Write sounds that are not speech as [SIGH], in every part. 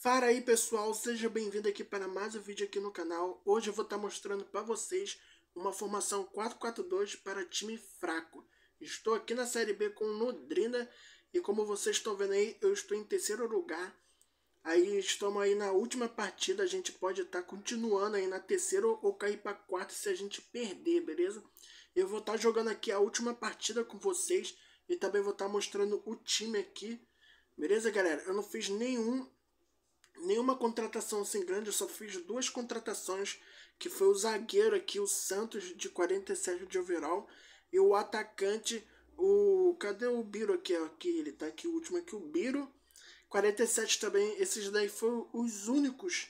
Fala aí pessoal, seja bem-vindo aqui para mais um vídeo aqui no canal. Hoje eu vou estar tá mostrando para vocês uma formação 4-4-2 para time fraco. Estou aqui na Série B com Londrina e como vocês estão vendo aí, eu estou em terceiro lugar. Aí estamos aí na última partida, a gente pode estar tá continuando aí na terceira ou cair para quarta se a gente perder, beleza? Eu vou estar tá jogando aqui a última partida com vocês e também vou estar mostrando o time aqui. Beleza, galera? Eu não fiz nenhum nenhuma contratação assim grande, eu só fiz duas contratações, que foi o zagueiro aqui, o Santos, de 47 de overall, e o atacante, o... cadê o Biro aqui? aqui ele tá aqui, o último aqui, o Biro, 47 também, esses daí foram os únicos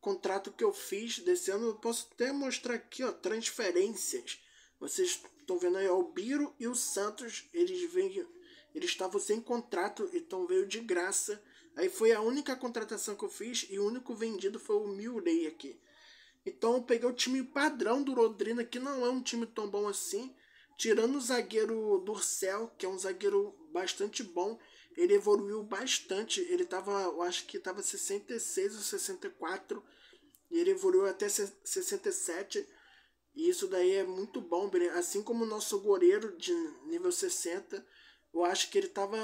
contratos que eu fiz desse ano, eu posso até mostrar aqui, ó, transferências. Vocês estão vendo aí, ó, o Biro e o Santos, eles vêm, eles estavam sem contrato, então veio de graça Aí foi a única contratação que eu fiz e o único vendido foi o Milley aqui. Então eu peguei o time padrão do Londrina, que não é um time tão bom assim. Tirando o zagueiro Durcel, que é um zagueiro bastante bom, ele evoluiu bastante. Ele tava, eu acho que tava 66 ou 64, e ele evoluiu até 67. E isso daí é muito bom, assim como o nosso goleiro de nível 60, eu acho que ele tava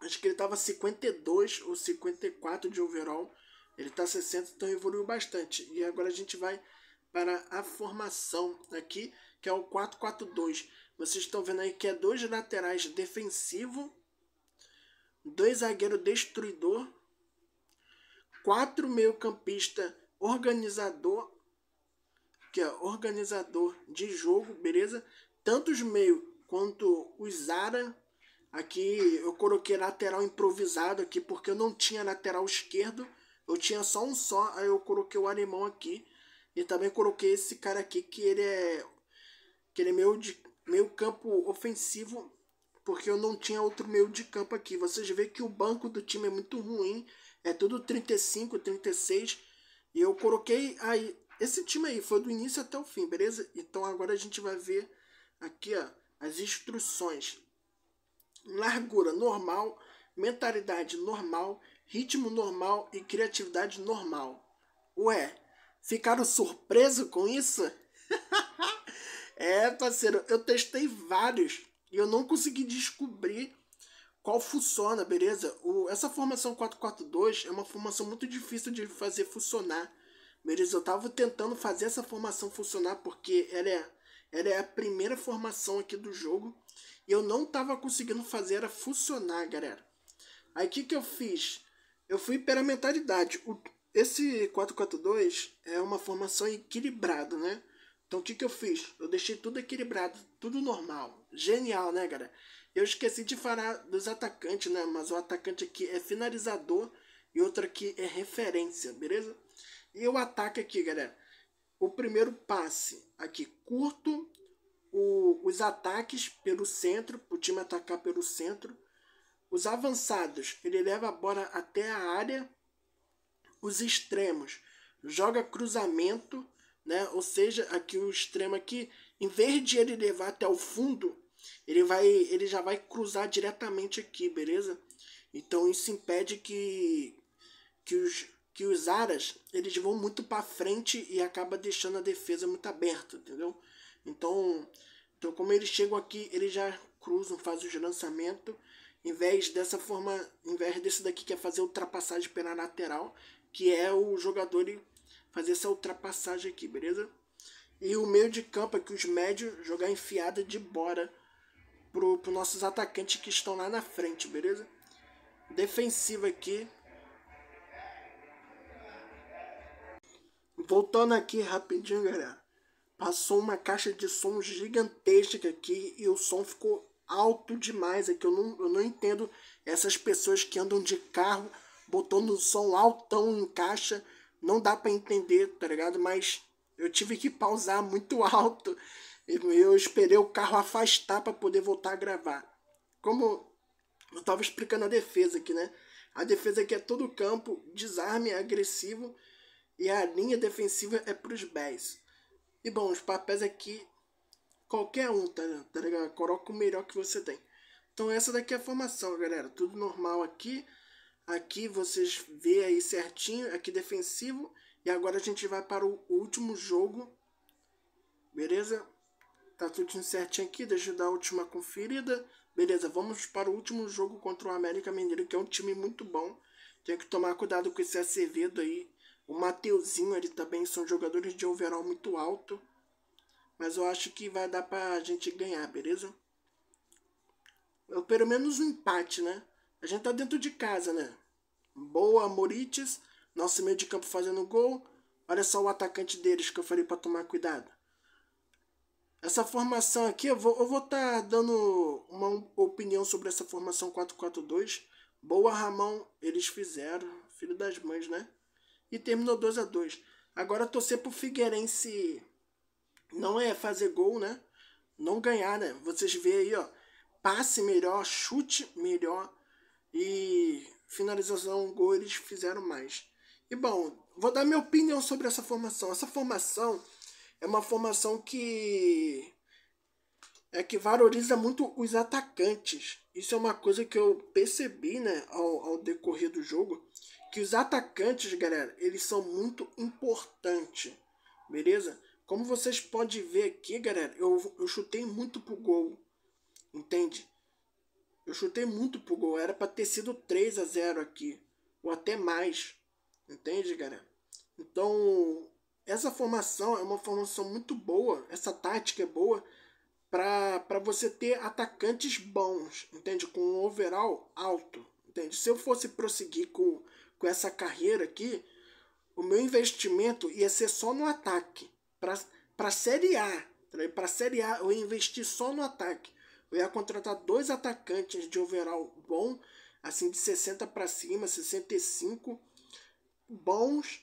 Acho que ele tava 52 ou 54 de overall. Ele tá 60, então evoluiu bastante. E agora a gente vai para a formação aqui, que é o 4-4-2. Vocês estão vendo aí que é dois laterais defensivo, dois zagueiro destruidor, quatro meio-campista organizador, que é organizador de jogo, beleza? Tanto os meio quanto os ara Aqui eu coloquei lateral improvisado aqui porque eu não tinha lateral esquerdo. Eu tinha só um só, aí eu coloquei o alemão aqui. E também coloquei esse cara aqui que ele é que ele é meio de meio campo ofensivo, porque eu não tinha outro meio de campo aqui. Vocês vê que o banco do time é muito ruim, é tudo 35, 36. E eu coloquei aí esse time aí foi do início até o fim, beleza? Então agora a gente vai ver aqui, ó, as instruções largura normal, mentalidade normal, ritmo normal e criatividade normal. Ué, ficaram surpreso com isso? [LAUGHS] é, parceiro, eu testei vários e eu não consegui descobrir qual funciona, beleza? O, essa formação 442 é uma formação muito difícil de fazer funcionar. Beleza, eu tava tentando fazer essa formação funcionar porque ela é, ela é a primeira formação aqui do jogo. E eu não tava conseguindo fazer ela funcionar, galera. Aí o que, que eu fiz? Eu fui pela mentalidade. O, esse 442 é uma formação equilibrada, né? Então o que, que eu fiz? Eu deixei tudo equilibrado, tudo normal. Genial, né, galera? Eu esqueci de falar dos atacantes, né? Mas o atacante aqui é finalizador e outro aqui é referência, beleza? E o ataque aqui, galera. O primeiro passe aqui curto os ataques pelo centro, o time atacar pelo centro. Os avançados, ele leva a bola até a área. Os extremos, joga cruzamento, né? Ou seja, aqui o extremo aqui, em vez de ele levar até o fundo, ele vai, ele já vai cruzar diretamente aqui, beleza? Então isso impede que que os que os aras, eles vão muito para frente e acaba deixando a defesa muito aberta, entendeu? Então, então, como eles chegam aqui, eles já cruzam, fazem os lançamentos. Em vez dessa forma, em vez desse daqui que é fazer ultrapassagem pela lateral, que é o jogador fazer essa ultrapassagem aqui, beleza? E o meio de campo aqui, é os médios, jogar enfiada de bora pro, pro nossos atacantes que estão lá na frente, beleza? Defensiva aqui. Voltando aqui rapidinho, galera passou uma caixa de som gigantesca aqui e o som ficou alto demais aqui. Eu não, eu não entendo essas pessoas que andam de carro botando som altão em caixa. Não dá para entender, tá ligado? Mas eu tive que pausar muito [LAUGHS] alto. Eu esperei o carro afastar para poder voltar a gravar. Como eu tava explicando a defesa aqui, né? A defesa aqui é todo campo, desarme é agressivo e a linha defensiva é para os bés. E bom, os papéis aqui, qualquer um, tá, tá ligado? Coloca o melhor que você tem. Então essa daqui é a formação, galera. Tudo normal aqui. Aqui vocês vê aí certinho, aqui defensivo. E agora a gente vai para o último jogo. Beleza? Tá tudo certinho aqui, deixa eu dar a última conferida. Beleza, vamos para o último jogo contra o América Mineiro, que é um time muito bom. Tem que tomar cuidado com esse Acevedo aí. O Mateuzinho ali também são jogadores de overall muito alto. Mas eu acho que vai dar pra gente ganhar, beleza? Eu pelo menos um empate, né? A gente tá dentro de casa, né? Boa, Morites. Nosso meio de campo fazendo gol. Olha só o atacante deles que eu falei para tomar cuidado. Essa formação aqui, eu vou eu vou tá dando uma opinião sobre essa formação 4-4-2. Boa, Ramon. Eles fizeram. Filho das mães, né? e terminou 2 a 2 Agora torcer pro Figueirense não é fazer gol, né? Não ganhar, né? Vocês vê aí, ó. Passe melhor, chute melhor e finalização, gol, eles fizeram mais. E bom, vou dar minha opinião sobre essa formação. Essa formação é uma formação que é que valoriza muito os atacantes. Isso é uma coisa que eu percebi, né, ao, ao decorrer do jogo, que os atacantes, galera, eles são muito importantes, beleza? Como vocês podem ver aqui, galera, eu, eu chutei muito pro gol, entende? Eu chutei muito pro gol, era para ter sido 3 a 0 aqui, ou até mais, entende, galera? Então, essa formação é uma formação muito boa, essa tática é boa para você ter atacantes bons, entende? Com um overall alto, entende? Se eu fosse prosseguir com com essa carreira aqui, o meu investimento ia ser só no ataque. Para a Série A. Para a Série A, eu ia investir só no ataque. Eu ia contratar dois atacantes de overall bom, assim de 60 para cima, 65, bons,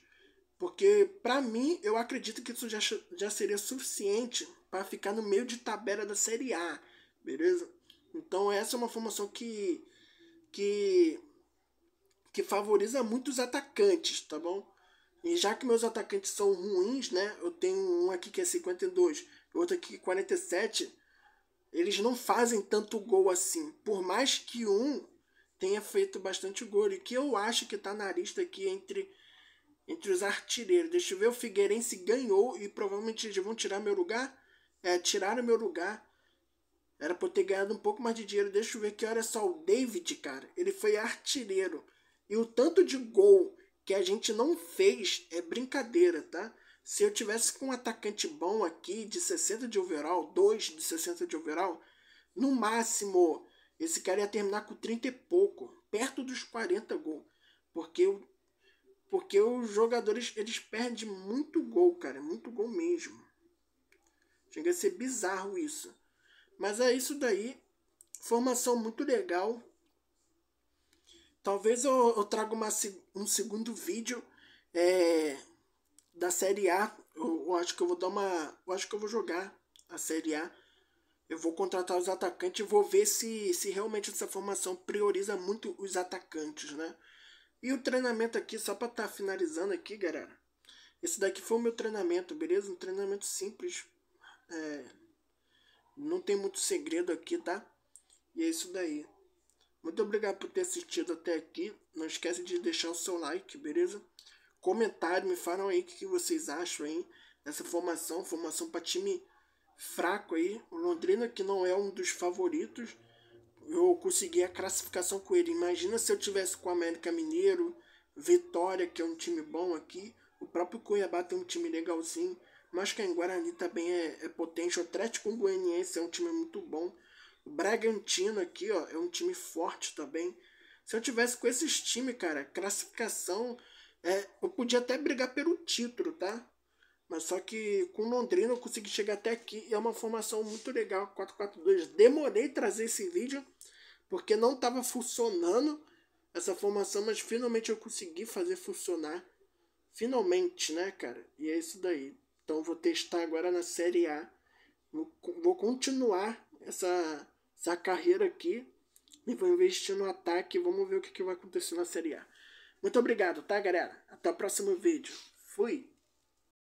porque para mim eu acredito que isso já, já seria suficiente para ficar no meio de tabela da Série A, beleza? Então essa é uma formação que que que favoriza muito os atacantes, tá bom? E já que meus atacantes são ruins, né? Eu tenho um aqui que é 52, outro aqui que é 47. Eles não fazem tanto gol assim. Por mais que um tenha feito bastante gol. E que eu acho que tá na lista aqui entre, entre os artilheiros. Deixa eu ver, o Figueirense ganhou e provavelmente eles vão tirar meu lugar. É, tiraram meu lugar. Era pra eu ter ganhado um pouco mais de dinheiro. Deixa eu ver que olha é só o David, cara. Ele foi artilheiro. E o tanto de gol que a gente não fez é brincadeira, tá? Se eu tivesse com um atacante bom aqui de 60 de overall, 2 de 60 de overall, no máximo esse cara ia terminar com 30 e pouco, perto dos 40 gols. Porque, porque os jogadores eles perdem muito gol, cara, muito gol mesmo. Chega a ser bizarro isso. Mas é isso daí. Formação muito legal. Talvez eu, eu traga uma, um segundo vídeo é, da Série A. Eu, eu, acho que eu vou dar uma. Eu acho que eu vou jogar a Série A. Eu vou contratar os atacantes e vou ver se, se realmente essa formação prioriza muito os atacantes, né? E o treinamento aqui, só para estar tá finalizando aqui, galera. Esse daqui foi o meu treinamento, beleza? Um treinamento simples. É, não tem muito segredo aqui, tá? E é isso daí. Muito obrigado por ter assistido até aqui. Não esquece de deixar o seu like, beleza? Comentário, me falam aí o que, que vocês acham aí dessa formação, formação para time fraco aí. O Londrina que não é um dos favoritos. Eu consegui a classificação com ele. Imagina se eu tivesse com o América Mineiro, Vitória, que é um time bom aqui. O próprio Cuiabá tem um time legalzinho. Mas que em Guarani também é, é potente. O Atlético Goianiense é um time muito bom. Bragantino aqui, ó, é um time forte também. Se eu tivesse com esses times, cara, classificação, é, eu podia até brigar pelo título, tá? Mas só que com Londrina eu consegui chegar até aqui. é uma formação muito legal, 4-4-2. Demorei trazer esse vídeo, porque não estava funcionando essa formação, mas finalmente eu consegui fazer funcionar. Finalmente, né, cara? E é isso daí. Então vou testar agora na Série A. Vou, vou continuar essa essa carreira aqui e vou investir no ataque. Vamos ver o que, que vai acontecer na Série A. Muito obrigado, tá, galera? Até o próximo vídeo. Fui!